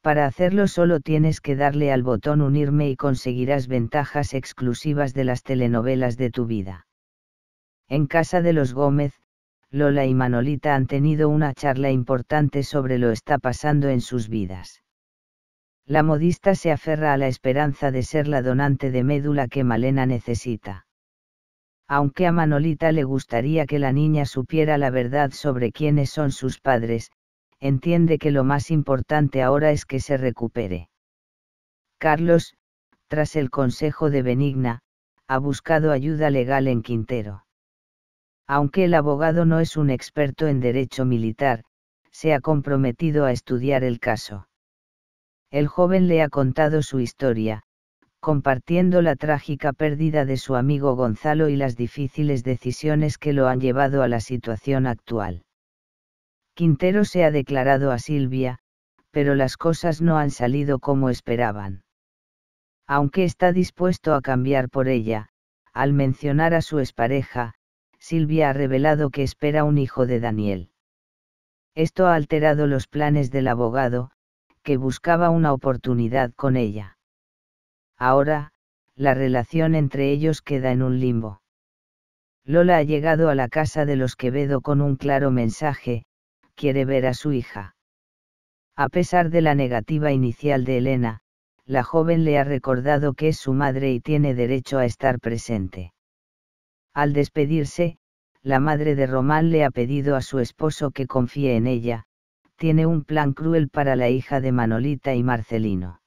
Para hacerlo solo tienes que darle al botón unirme y conseguirás ventajas exclusivas de las telenovelas de tu vida. En casa de los Gómez, Lola y Manolita han tenido una charla importante sobre lo está pasando en sus vidas. La modista se aferra a la esperanza de ser la donante de médula que Malena necesita. Aunque a Manolita le gustaría que la niña supiera la verdad sobre quiénes son sus padres, entiende que lo más importante ahora es que se recupere. Carlos, tras el consejo de Benigna, ha buscado ayuda legal en Quintero. Aunque el abogado no es un experto en derecho militar, se ha comprometido a estudiar el caso. El joven le ha contado su historia, compartiendo la trágica pérdida de su amigo Gonzalo y las difíciles decisiones que lo han llevado a la situación actual. Quintero se ha declarado a Silvia, pero las cosas no han salido como esperaban. Aunque está dispuesto a cambiar por ella, al mencionar a su expareja, Silvia ha revelado que espera un hijo de Daniel. Esto ha alterado los planes del abogado, que buscaba una oportunidad con ella. Ahora, la relación entre ellos queda en un limbo. Lola ha llegado a la casa de los Quevedo con un claro mensaje, quiere ver a su hija. A pesar de la negativa inicial de Elena, la joven le ha recordado que es su madre y tiene derecho a estar presente. Al despedirse, la madre de Román le ha pedido a su esposo que confíe en ella, tiene un plan cruel para la hija de Manolita y Marcelino.